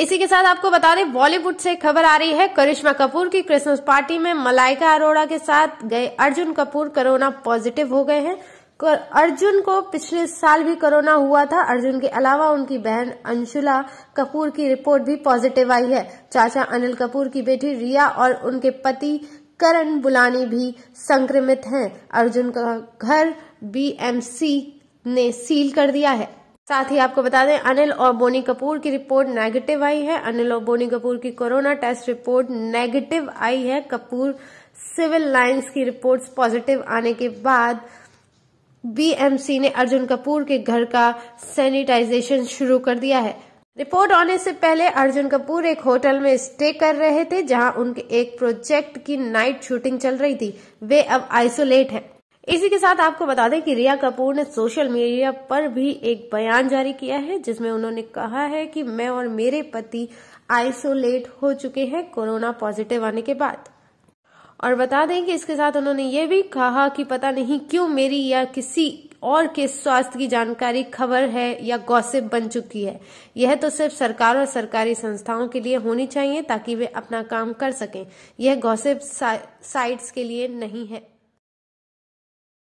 इसी के साथ आपको बता दें बॉलीवुड से खबर आ रही है करिश्मा कपूर की क्रिसमस पार्टी में मलाइका अरोड़ा के साथ गए अर्जुन कपूर कोरोना पॉजिटिव हो गए हैं अर्जुन को पिछले साल भी कोरोना हुआ था अर्जुन के अलावा उनकी बहन अंशुला कपूर की रिपोर्ट भी पॉजिटिव आई है चाचा अनिल कपूर की बेटी रिया और उनके पति करण बुलानी भी संक्रमित हैं। अर्जुन का घर बीएमसी ने सील कर दिया है साथ ही आपको बता दें अनिल और बोनी कपूर की रिपोर्ट नेगेटिव आई है अनिल और बोनी कपूर की कोरोना टेस्ट रिपोर्ट नेगेटिव आई है कपूर सिविल लाइंस की रिपोर्ट्स पॉजिटिव आने के बाद बीएमसी ने अर्जुन कपूर के घर का सैनिटाइजेशन शुरू कर दिया है रिपोर्ट आने से पहले अर्जुन कपूर एक होटल में स्टे कर रहे थे जहां उनके एक प्रोजेक्ट की नाइट शूटिंग चल रही थी वे अब आइसोलेट हैं इसी के साथ आपको बता दें कि रिया कपूर ने सोशल मीडिया पर भी एक बयान जारी किया है जिसमें उन्होंने कहा है कि मैं और मेरे पति आइसोलेट हो चुके हैं कोरोना पॉजिटिव आने के बाद और बता दें कि इसके साथ उन्होंने ये भी कहा कि पता नहीं क्यों मेरी या किसी और के स्वास्थ्य की जानकारी खबर है या गॉसिप बन चुकी है यह तो सिर्फ सरकार और सरकारी संस्थाओं के लिए होनी चाहिए ताकि वे अपना काम कर सकें यह गॉसिप सा, साइट्स के लिए नहीं है